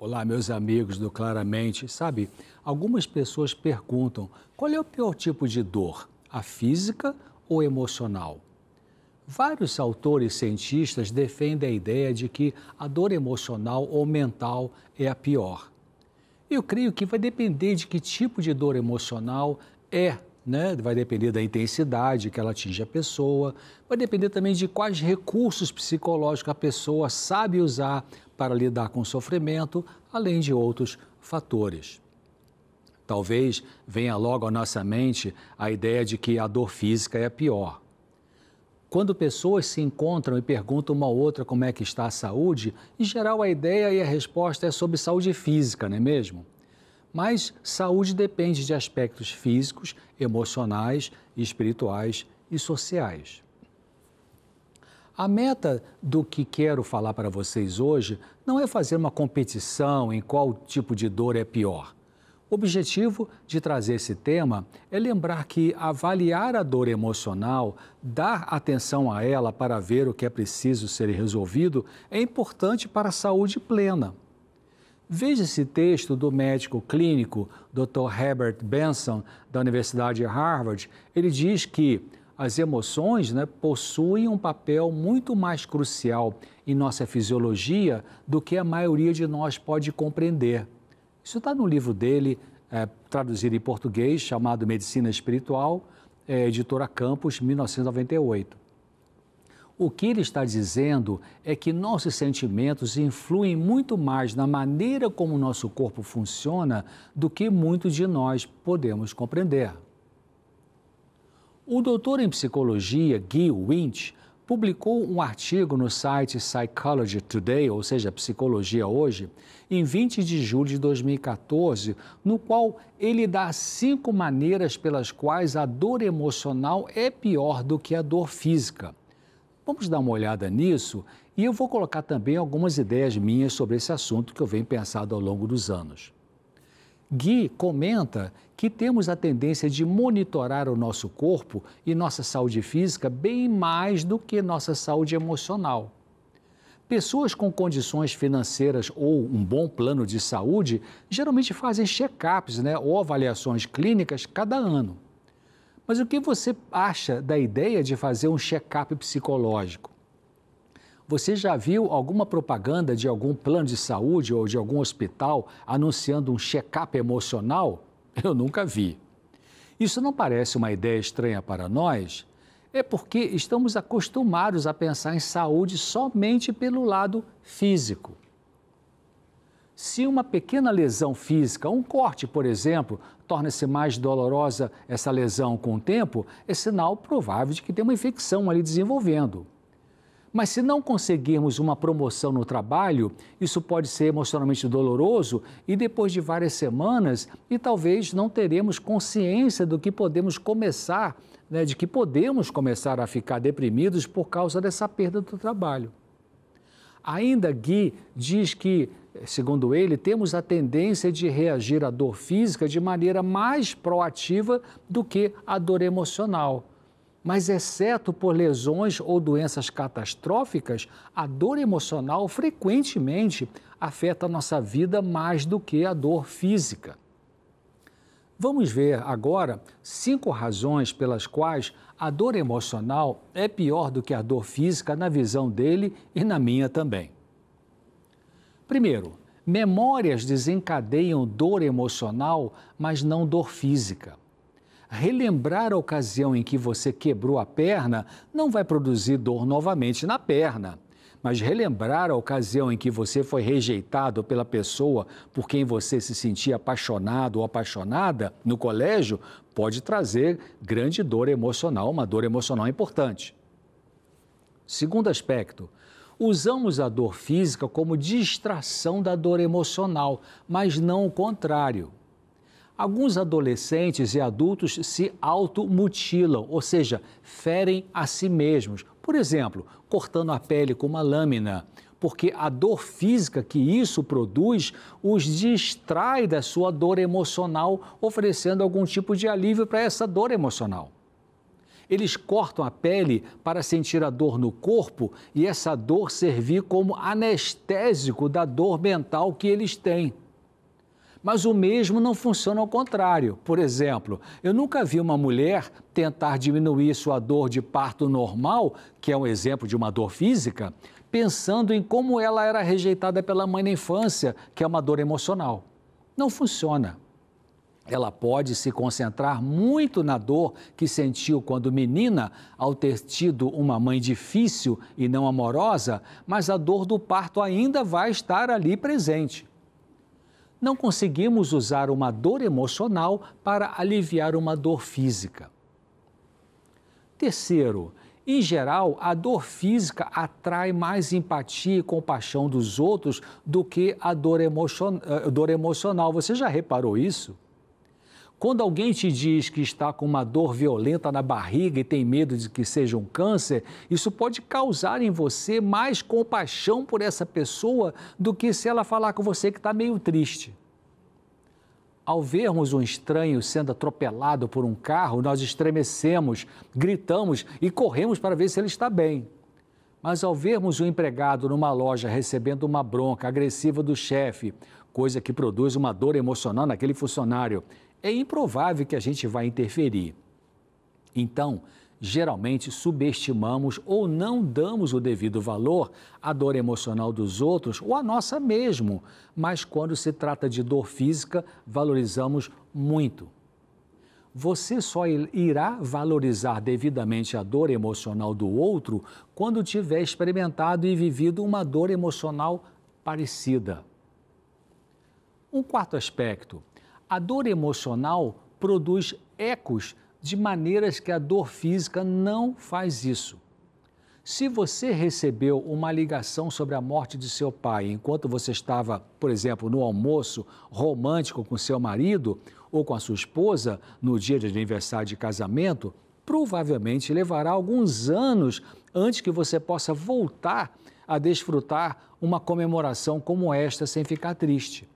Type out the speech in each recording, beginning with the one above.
Olá, meus amigos do Claramente. Sabe, algumas pessoas perguntam qual é o pior tipo de dor, a física ou emocional? Vários autores cientistas defendem a ideia de que a dor emocional ou mental é a pior. Eu creio que vai depender de que tipo de dor emocional é né? Vai depender da intensidade que ela atinge a pessoa, vai depender também de quais recursos psicológicos a pessoa sabe usar para lidar com o sofrimento, além de outros fatores. Talvez venha logo à nossa mente a ideia de que a dor física é a pior. Quando pessoas se encontram e perguntam uma outra como é que está a saúde, em geral a ideia e a resposta é sobre saúde física, não é mesmo? Mas saúde depende de aspectos físicos, emocionais, espirituais e sociais. A meta do que quero falar para vocês hoje não é fazer uma competição em qual tipo de dor é pior. O objetivo de trazer esse tema é lembrar que avaliar a dor emocional, dar atenção a ela para ver o que é preciso ser resolvido, é importante para a saúde plena. Veja esse texto do médico clínico Dr. Herbert Benson, da Universidade de Harvard. Ele diz que as emoções né, possuem um papel muito mais crucial em nossa fisiologia do que a maioria de nós pode compreender. Isso está no livro dele, é, traduzido em português, chamado Medicina Espiritual, é, editora Campos, 1998. O que ele está dizendo é que nossos sentimentos influem muito mais na maneira como o nosso corpo funciona do que muitos de nós podemos compreender. O doutor em psicologia Guy Winch publicou um artigo no site Psychology Today, ou seja, Psicologia Hoje, em 20 de julho de 2014, no qual ele dá cinco maneiras pelas quais a dor emocional é pior do que a dor física. Vamos dar uma olhada nisso e eu vou colocar também algumas ideias minhas sobre esse assunto que eu venho pensado ao longo dos anos. Gui comenta que temos a tendência de monitorar o nosso corpo e nossa saúde física bem mais do que nossa saúde emocional. Pessoas com condições financeiras ou um bom plano de saúde geralmente fazem check-ups né, ou avaliações clínicas cada ano. Mas o que você acha da ideia de fazer um check-up psicológico? Você já viu alguma propaganda de algum plano de saúde ou de algum hospital anunciando um check-up emocional? Eu nunca vi. Isso não parece uma ideia estranha para nós? É porque estamos acostumados a pensar em saúde somente pelo lado físico. Se uma pequena lesão física, um corte, por exemplo, torna-se mais dolorosa essa lesão com o tempo, é sinal provável de que tem uma infecção ali desenvolvendo. Mas se não conseguirmos uma promoção no trabalho, isso pode ser emocionalmente doloroso e depois de várias semanas, e talvez não teremos consciência do que podemos começar, né, de que podemos começar a ficar deprimidos por causa dessa perda do trabalho. Ainda Gui diz que segundo ele, temos a tendência de reagir à dor física de maneira mais proativa do que à dor emocional. Mas, exceto por lesões ou doenças catastróficas, a dor emocional frequentemente afeta a nossa vida mais do que a dor física. Vamos ver agora cinco razões pelas quais a dor emocional é pior do que a dor física, na visão dele e na minha também. Primeiro, memórias desencadeiam dor emocional, mas não dor física. Relembrar a ocasião em que você quebrou a perna não vai produzir dor novamente na perna mas relembrar a ocasião em que você foi rejeitado pela pessoa por quem você se sentia apaixonado ou apaixonada no colégio pode trazer grande dor emocional, uma dor emocional importante. Segundo aspecto, Usamos a dor física como distração da dor emocional, mas não o contrário. Alguns adolescentes e adultos se automutilam, ou seja, ferem a si mesmos, por exemplo, cortando a pele com uma lâmina, porque a dor física que isso produz os distrai da sua dor emocional, oferecendo algum tipo de alívio para essa dor emocional. Eles cortam a pele para sentir a dor no corpo e essa dor servir como anestésico da dor mental que eles têm. Mas o mesmo não funciona ao contrário. Por exemplo, eu nunca vi uma mulher tentar diminuir sua dor de parto normal, que é um exemplo de uma dor física, pensando em como ela era rejeitada pela mãe na infância, que é uma dor emocional. Não funciona ela pode se concentrar muito na dor que sentiu quando menina, ao ter tido uma mãe difícil e não amorosa, mas a dor do parto ainda vai estar ali presente. Não conseguimos usar uma dor emocional para aliviar uma dor física. Terceiro, em geral, a dor física atrai mais empatia e compaixão dos outros do que a dor, emocion... Eh, dor emocional. Você já reparou isso? Quando alguém te diz que está com uma dor violenta na barriga e tem medo de que seja um câncer, isso pode causar em você mais compaixão por essa pessoa do que se ela falar com você que está meio triste. Ao vermos um estranho sendo atropelado por um carro, nós estremecemos, gritamos e corremos para ver se ele está bem. Mas ao vermos um empregado numa loja recebendo uma bronca agressiva do chefe, coisa que produz uma dor emocional naquele funcionário, é improvável que a gente vá interferir. Então, geralmente subestimamos ou não damos o devido valor à dor emocional dos outros ou à nossa mesmo, mas quando se trata de dor física, valorizamos muito. Você só irá valorizar devidamente a dor emocional do outro quando tiver experimentado e vivido uma dor emocional parecida. Um quarto aspecto, a dor emocional produz ecos de maneiras que a dor física não faz isso. Se você recebeu uma ligação sobre a morte de seu pai enquanto você estava, por exemplo, no almoço romântico com seu marido ou com a sua esposa no dia de aniversário de casamento, provavelmente levará alguns anos antes que você possa voltar a desfrutar uma comemoração como esta sem ficar triste.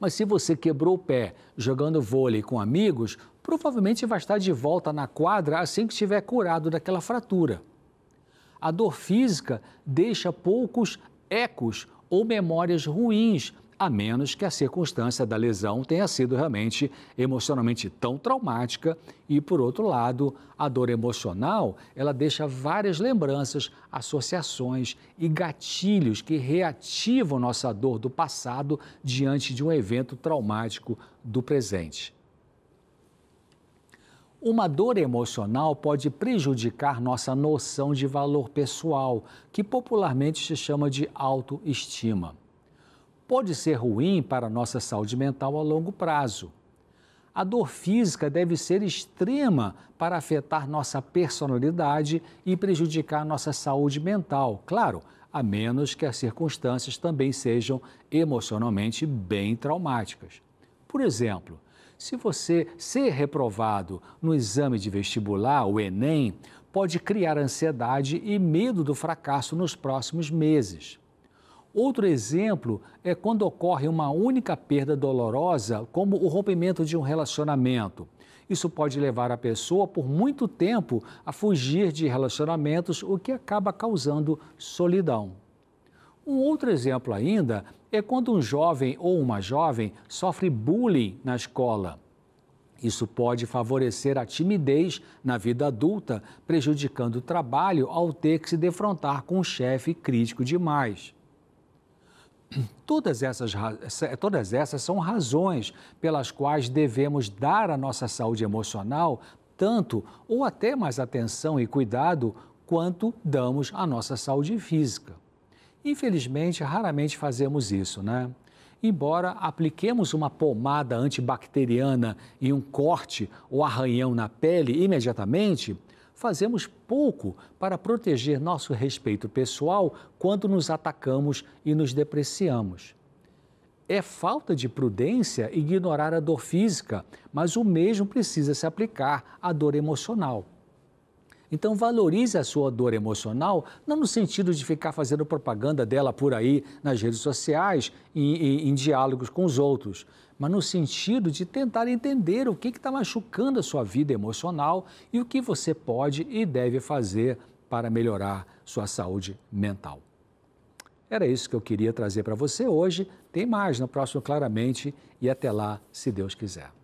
Mas se você quebrou o pé jogando vôlei com amigos, provavelmente vai estar de volta na quadra assim que estiver curado daquela fratura. A dor física deixa poucos ecos ou memórias ruins a menos que a circunstância da lesão tenha sido realmente emocionalmente tão traumática e, por outro lado, a dor emocional, ela deixa várias lembranças, associações e gatilhos que reativam nossa dor do passado diante de um evento traumático do presente. Uma dor emocional pode prejudicar nossa noção de valor pessoal, que popularmente se chama de autoestima pode ser ruim para a nossa saúde mental a longo prazo. A dor física deve ser extrema para afetar nossa personalidade e prejudicar nossa saúde mental, claro, a menos que as circunstâncias também sejam emocionalmente bem traumáticas. Por exemplo, se você ser reprovado no exame de vestibular, o Enem, pode criar ansiedade e medo do fracasso nos próximos meses. Outro exemplo é quando ocorre uma única perda dolorosa, como o rompimento de um relacionamento. Isso pode levar a pessoa por muito tempo a fugir de relacionamentos, o que acaba causando solidão. Um outro exemplo ainda é quando um jovem ou uma jovem sofre bullying na escola. Isso pode favorecer a timidez na vida adulta, prejudicando o trabalho ao ter que se defrontar com um chefe crítico demais. Todas essas, todas essas são razões pelas quais devemos dar à nossa saúde emocional tanto ou até mais atenção e cuidado quanto damos à nossa saúde física. Infelizmente, raramente fazemos isso, né? Embora apliquemos uma pomada antibacteriana e um corte ou arranhão na pele imediatamente, fazemos pouco para proteger nosso respeito pessoal quando nos atacamos e nos depreciamos. É falta de prudência ignorar a dor física, mas o mesmo precisa se aplicar à dor emocional. Então valorize a sua dor emocional, não no sentido de ficar fazendo propaganda dela por aí nas redes sociais e, em, em diálogos com os outros, mas no sentido de tentar entender o que está machucando a sua vida emocional e o que você pode e deve fazer para melhorar sua saúde mental. Era isso que eu queria trazer para você hoje. Tem mais no próximo Claramente e até lá, se Deus quiser.